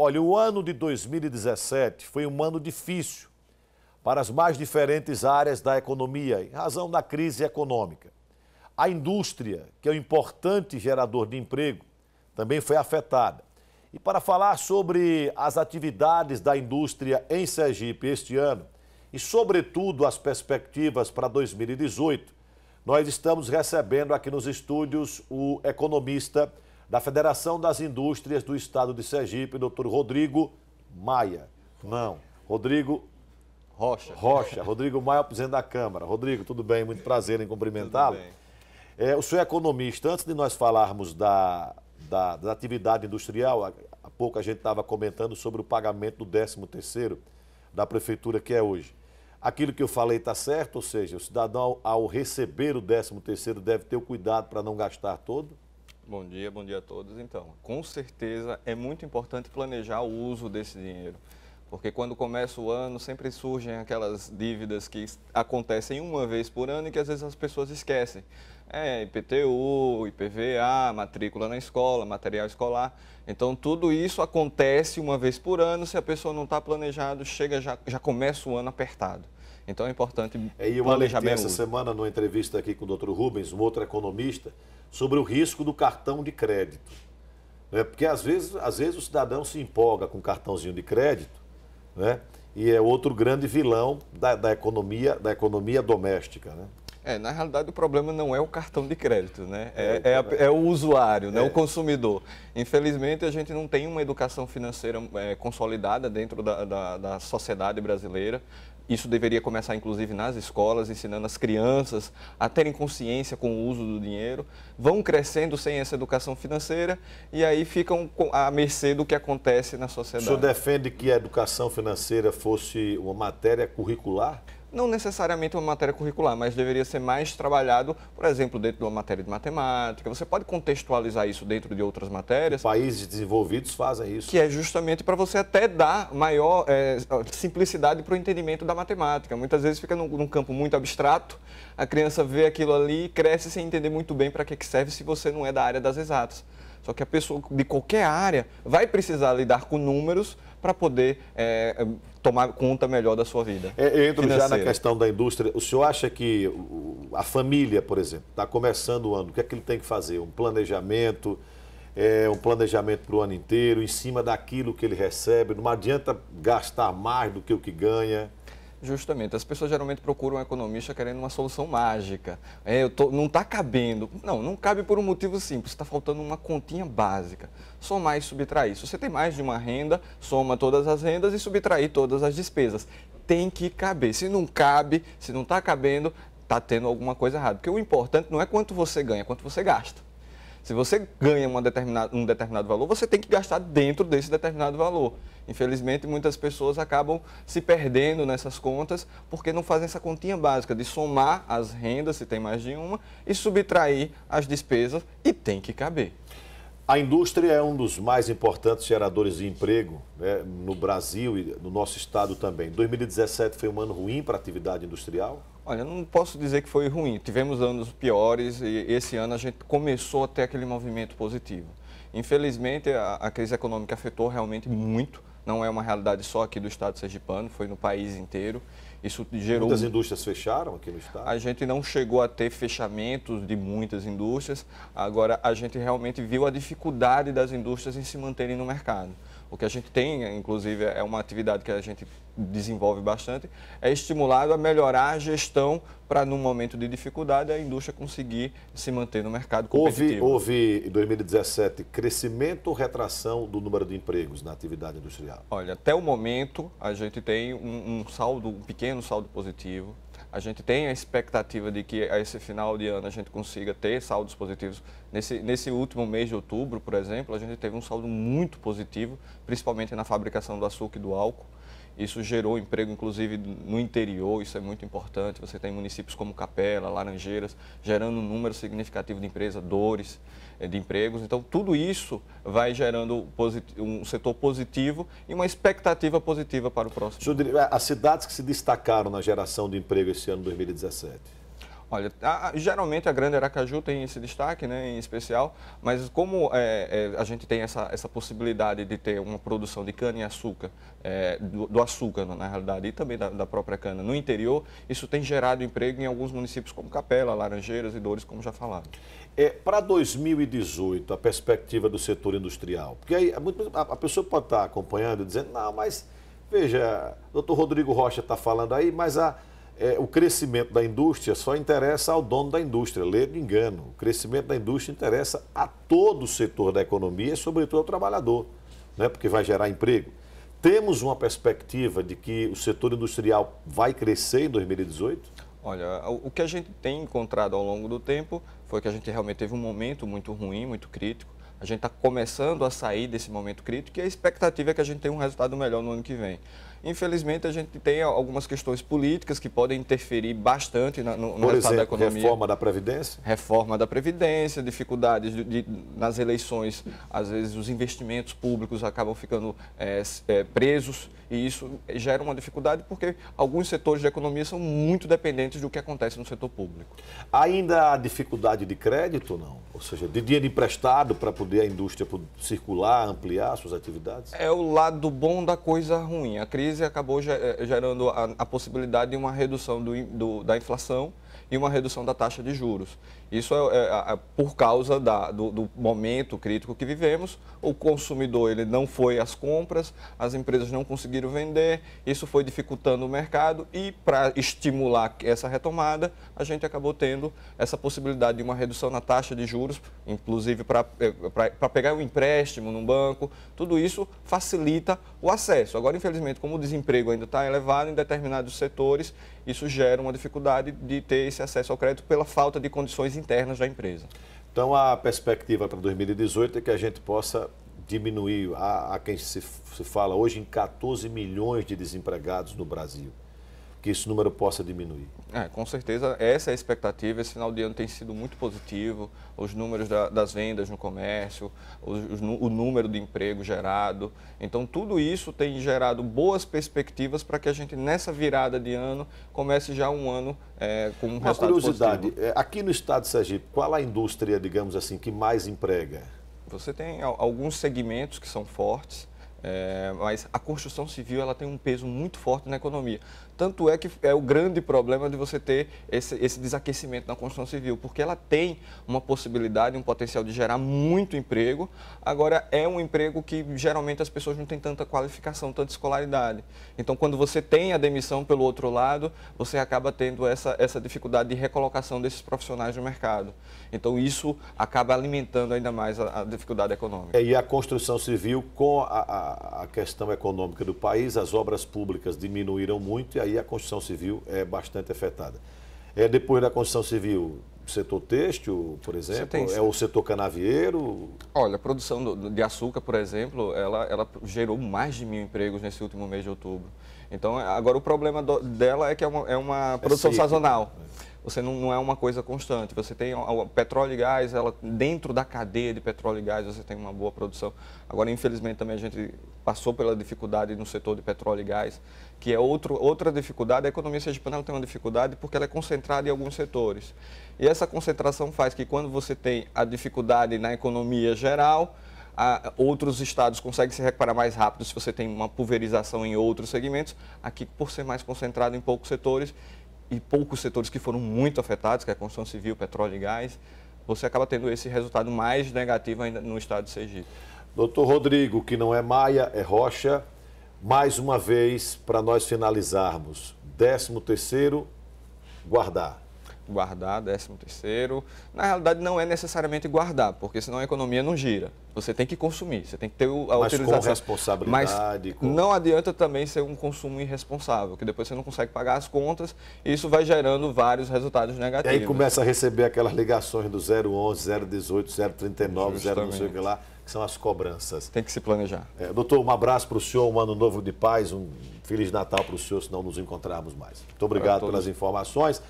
Olha, o ano de 2017 foi um ano difícil para as mais diferentes áreas da economia, em razão da crise econômica. A indústria, que é um importante gerador de emprego, também foi afetada. E para falar sobre as atividades da indústria em Sergipe este ano e, sobretudo, as perspectivas para 2018, nós estamos recebendo aqui nos estúdios o economista da Federação das Indústrias do Estado de Sergipe, doutor Rodrigo Maia. Não, Rodrigo Rocha. Rocha, Rodrigo Maia, presidente da Câmara. Rodrigo, tudo bem? Muito prazer em cumprimentá-lo. É, o senhor é economista. Antes de nós falarmos da, da, da atividade industrial, há, pouco a gente estava comentando sobre o pagamento do 13º da prefeitura que é hoje. Aquilo que eu falei está certo? Ou seja, o cidadão, ao receber o 13º, deve ter o cuidado para não gastar todo? Bom dia, bom dia a todos. Então, com certeza é muito importante planejar o uso desse dinheiro, porque quando começa o ano sempre surgem aquelas dívidas que acontecem uma vez por ano e que às vezes as pessoas esquecem. É IPTU, IPVA, matrícula na escola, material escolar. Então, tudo isso acontece uma vez por ano. Se a pessoa não está planejado, chega já, já começa o ano apertado. Então é importante é, e planejar bem. E eu essa semana, numa entrevista aqui com o Dr. Rubens, um outro economista, sobre o risco do cartão de crédito. Né? Porque às vezes, às vezes o cidadão se empolga com um cartãozinho de crédito né? e é outro grande vilão da, da, economia, da economia doméstica. Né? É, na realidade o problema não é o cartão de crédito, né? É, é, é, é. é o usuário, né? É. o consumidor. Infelizmente a gente não tem uma educação financeira é, consolidada dentro da, da, da sociedade brasileira. Isso deveria começar, inclusive, nas escolas, ensinando as crianças a terem consciência com o uso do dinheiro. Vão crescendo sem essa educação financeira e aí ficam à mercê do que acontece na sociedade. O senhor defende que a educação financeira fosse uma matéria curricular? não necessariamente uma matéria curricular, mas deveria ser mais trabalhado, por exemplo, dentro de uma matéria de matemática. Você pode contextualizar isso dentro de outras matérias. Países desenvolvidos fazem isso. Que é justamente para você até dar maior é, simplicidade para o entendimento da matemática. Muitas vezes fica num, num, campo muito abstrato, a criança vê aquilo ali e cresce sem entender muito bem para que, que serve se você não é da área das exatas. Só que a pessoa de qualquer área vai precisar lidar com números para poder é, é, tomar conta melhor da sua vida. É, eu entro financeira. já na questão da indústria. O senhor acha que a família, por exemplo, está começando o ano, o que é que ele tem que fazer? Um planejamento, é, um planejamento para o ano inteiro, em cima daquilo que ele recebe. Não adianta gastar mais do que o que ganha. Justamente. As pessoas geralmente procuram um economista querendo uma solução mágica. É, eu tô, não está cabendo. Não, não cabe por um motivo simples. Está faltando uma continha básica. Somar e subtrair. Se você tem mais de uma renda, soma todas as rendas e subtrair todas as despesas. Tem que caber. Se não cabe, se não está cabendo, está tendo alguma coisa errada. Porque o importante não é quanto você ganha, é quanto você gasta. Se você ganha um determinado valor, você tem que gastar dentro desse determinado valor. Infelizmente, muitas pessoas acabam se perdendo nessas contas porque não fazem essa continha básica de somar as rendas, se tem mais de uma, e subtrair as despesas e tem que caber. A indústria é um dos mais importantes geradores de emprego né, no Brasil e no nosso estado também. 2017 foi um ano ruim para a atividade industrial? Olha, não posso dizer que foi ruim. Tivemos anos piores e esse ano a gente começou a ter aquele movimento positivo. Infelizmente, a, a crise econômica afetou realmente muito não é uma realidade só aqui do estado sergipano, foi no país inteiro. Isso gerou. Muitas indústrias fecharam aqui no estado? A gente não chegou a ter fechamentos de muitas indústrias, agora a gente realmente viu a dificuldade das indústrias em se manterem no mercado. O que a gente tem, inclusive, é uma atividade que a gente desenvolve bastante, é estimulado a melhorar a gestão para, num momento de dificuldade, a indústria conseguir se manter no mercado competitivo. Houve, houve em 2017, crescimento ou retração do número de empregos na atividade industrial? Olha, até o momento, a gente tem um, um saldo, um pequeno mantendo saldo positivo. A gente tem a expectativa de que a esse final de ano a gente consiga ter saldos positivos. Nesse, nesse último mês de outubro, por exemplo, a gente teve um saldo muito positivo, principalmente na fabricação do açúcar e do álcool. Isso gerou emprego, inclusive, no interior, isso é muito importante. Você tem municípios como Capela, Laranjeiras, gerando um número significativo de empresas, dores eh, de empregos. Então, tudo isso vai gerando um setor positivo e uma expectativa positiva para o próximo. As cidades que se destacaram na geração de emprego esse ano 2017? Olha, a, geralmente a Grande Aracaju tem esse destaque, né, em especial, mas como é, é, a gente tem essa, essa possibilidade de ter uma produção de cana e açúcar, é, do, do, açúcar na realidade, e também da, da, própria cana no interior, isso tem gerado emprego em alguns municípios como Capela, Laranjeiras e Dores, como já falaram. É, Para 2018, a perspectiva do setor industrial, porque aí é a, a pessoa pode estar tá acompanhando e dizendo, não, mas veja, o doutor Rodrigo Rocha está falando aí, mas a é, o crescimento da indústria só interessa ao dono da indústria, ledo engano. O crescimento da indústria interessa a todo o setor da economia e, sobretudo, ao trabalhador, né? porque vai gerar emprego. Temos uma perspectiva de que o setor industrial vai crescer em 2018? Olha, o que a gente tem encontrado ao longo do tempo foi que a gente realmente teve um momento muito ruim, muito crítico. A gente está começando a sair desse momento crítico e a expectativa é que a gente tenha um resultado melhor no ano que vem. Infelizmente, a gente tem algumas questões políticas que podem interferir bastante no, no Por resultado exemplo, da economia. reforma da Previdência? Reforma da Previdência, dificuldades de, de, nas eleições. Às vezes, os investimentos públicos acabam ficando é, é, presos e isso gera uma dificuldade porque alguns setores da economia são muito dependentes do que acontece no setor público. Ainda há dificuldade de crédito, não? Ou seja, de dinheiro emprestado para poder a indústria circular, ampliar suas atividades? É o lado bom da coisa ruim. A crise crise acabou eh, gerando a, a possibilidade de uma redução do, do, da inflação e uma redução da taxa de juros. Isso é, é, é por causa da, do, do, momento crítico que vivemos. O consumidor ele não foi às compras, as empresas não conseguiram vender, isso foi dificultando o mercado e para estimular essa retomada, a gente acabou tendo essa possibilidade de uma redução na taxa de juros, inclusive para é, pegar um empréstimo num banco. Tudo isso facilita o acesso. Agora, infelizmente, como o desemprego ainda está elevado em determinados setores, isso gera uma dificuldade de ter esse acesso ao crédito pela falta de condições internas da empresa. Então, a perspectiva para 2018 é que a gente possa diminuir, a, a quem se, se fala hoje, em 14 milhões de desempregados no Brasil que esse número possa diminuir. É, com certeza, essa é a expectativa. Esse final de ano tem sido muito positivo. Os números da, das vendas no comércio, os, os, o número de emprego gerado. Então, tudo isso tem gerado boas perspectivas para que a gente, nessa virada de ano, comece já um ano é, com um Uma resultado curiosidade, positivo. É, aqui no estado de Sergipe, qual a indústria, digamos assim, que mais emprega? Você tem alguns segmentos que são fortes. É, mas a construção civil ela tem um peso muito forte na economia. Tanto é que é o grande problema de você ter esse, esse desaquecimento na construção civil, porque ela tem uma possibilidade, um potencial de gerar muito emprego. Agora, é um emprego que geralmente as pessoas não têm tanta qualificação, tanta escolaridade. Então, quando você tem a demissão pelo outro lado, você acaba tendo essa, essa dificuldade de recolocação desses profissionais no mercado. Então, isso acaba alimentando ainda mais a, a dificuldade econômica. e a construção civil com a, a a, questão econômica do país, as obras públicas diminuíram muito e aí a construção civil é bastante afetada. É, depois da construção civil, setor têxtil, por exemplo? Tem, é o setor canavieiro? Olha, a produção de açúcar, por exemplo, ela, ela gerou mais de mil empregos nesse último mês de outubro. Então, é, agora o problema do, dela é que é uma, é uma é produção sazonal né? você não, não, é uma coisa constante. Você tem o, petróleo e gás, ela, dentro da cadeia de petróleo e gás você tem uma boa produção. Agora, infelizmente, também a gente passou pela dificuldade no setor de petróleo e gás, que é outro, outra dificuldade. A economia sergipanela tem uma dificuldade porque ela é concentrada em alguns setores. E essa concentração faz que quando você tem a dificuldade na economia geral, a, outros estados conseguem se recuperar mais rápido se você tem uma pulverização em outros segmentos. Aqui, por ser mais concentrado em poucos setores e poucos setores que foram muito afetados, que é a construção civil, petróleo e gás, você acaba tendo esse resultado mais negativo ainda no estado de Sergipe. Doutor Rodrigo, que não é Maia, é Rocha, mais uma vez, para nós finalizarmos, 13 terceiro, guardar guardar, 13 terceiro. Na realidade, não é necessariamente guardar, porque senão a economia não gira. Você tem que consumir, você tem que ter a Mas utilização. Com responsabilidade. Mas com... não adianta também ser um consumo irresponsável, que depois você não consegue pagar as contas e isso vai gerando vários resultados negativos. E aí começa a receber aquelas ligações do 011, 018, 039, Justamente. 0 não sei o que lá, que são as cobranças. Tem que se planejar. É, doutor, um abraço para o senhor, um ano novo de paz, um Feliz Natal para o senhor, se não nos encontrarmos mais. Muito obrigado pelas informações.